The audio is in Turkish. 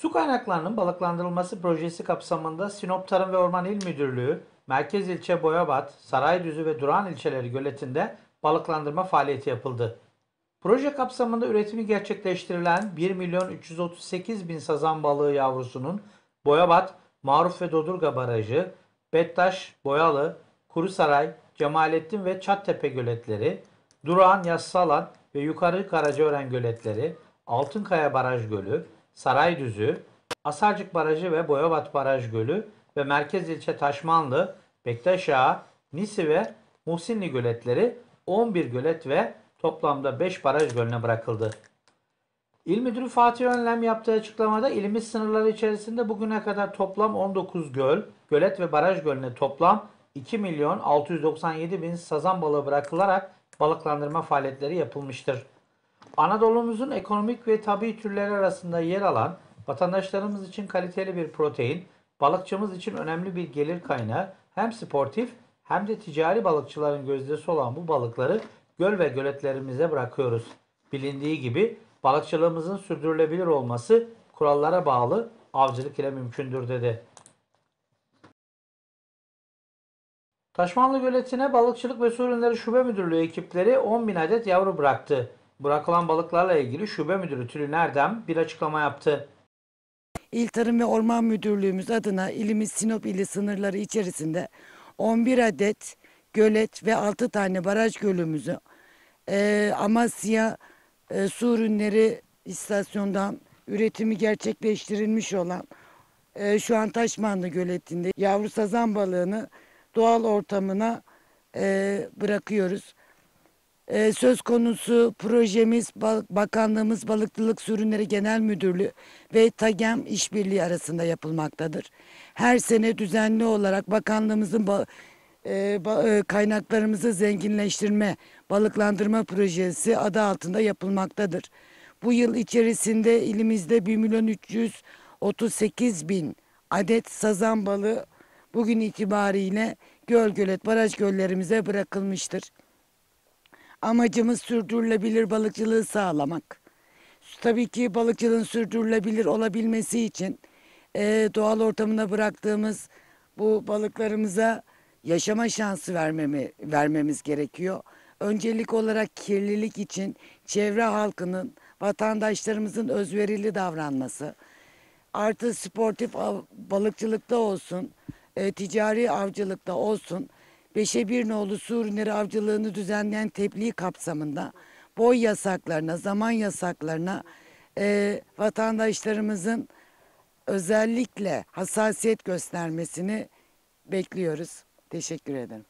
Su kaynaklarının balıklandırılması projesi kapsamında Sinop Tarım ve Orman İl Müdürlüğü, Merkez ilçe Boyabat, Saraydüzü ve Duran ilçeleri göletinde balıklandırma faaliyeti yapıldı. Proje kapsamında üretimi gerçekleştirilen 1 milyon 338 bin sazan balığı yavrusunun Boyabat, Maruf ve Dodurga Barajı, Bettaş, Boyalı, Kuru Saray, Cemalettin ve Çattepe göletleri, Durağan, Yassalan ve Yukarı Karacaören göletleri, Altınkaya Baraj Gölü, Saraydüzü, Asarcık Barajı ve Boyabat Baraj Gölü ve merkez İlçe Taşmanlı, Bektaşağı, Nisi ve Muhsinli göletleri 11 gölet ve toplamda 5 baraj gölüne bırakıldı. İl Müdürü Fatih Önlem yaptığı açıklamada ilimiz sınırları içerisinde bugüne kadar toplam 19 göl, gölet ve baraj gölüne toplam 2 milyon 697 bin sazan balığı bırakılarak balıklandırma faaliyetleri yapılmıştır. Anadolu'muzun ekonomik ve tabi türleri arasında yer alan vatandaşlarımız için kaliteli bir protein, balıkçımız için önemli bir gelir kaynağı hem sportif hem de ticari balıkçıların gözdesi olan bu balıkları göl ve göletlerimize bırakıyoruz. Bilindiği gibi balıkçılığımızın sürdürülebilir olması kurallara bağlı avcılık ile mümkündür dedi. Taşmanlı Göleti'ne Balıkçılık ve Su Ürünleri Şube Müdürlüğü ekipleri 10 bin adet yavru bıraktı. Bırakılan balıklarla ilgili şube müdürü Tülü Nerdem bir açıklama yaptı. İl Tarım ve Orman Müdürlüğümüz adına ilimiz Sinop ili sınırları içerisinde 11 adet gölet ve 6 tane baraj gölümüzü e, Amasya e, su ürünleri istasyondan üretimi gerçekleştirilmiş olan e, şu an Taşmanlı göletinde yavru sazan balığını doğal ortamına e, bırakıyoruz e, söz konusu projemiz Bakanlığımız Balıkçılık Sürünleri Genel Müdürlüğü ve TAGEM işbirliği arasında yapılmaktadır. Her sene düzenli olarak bakanlığımızın ba e, ba e, kaynaklarımızı zenginleştirme, balıklandırma projesi adı altında yapılmaktadır. Bu yıl içerisinde ilimizde 1 milyon 338 bin adet sazan balığı bugün itibariyle Göl Gölet Baraj göllerimize bırakılmıştır. Amacımız sürdürülebilir balıkçılığı sağlamak. Tabii ki balıkçılığın sürdürülebilir olabilmesi için e, doğal ortamına bıraktığımız bu balıklarımıza yaşama şansı vermemi, vermemiz gerekiyor. Öncelik olarak kirlilik için çevre halkının, vatandaşlarımızın özverili davranması, artı sportif av, balıkçılıkta olsun, e, ticari avcılıkta olsun Beşe bir nolu su ürünleri avcılığını düzenleyen tebliğ kapsamında boy yasaklarına, zaman yasaklarına e, vatandaşlarımızın özellikle hassasiyet göstermesini bekliyoruz. Teşekkür ederim.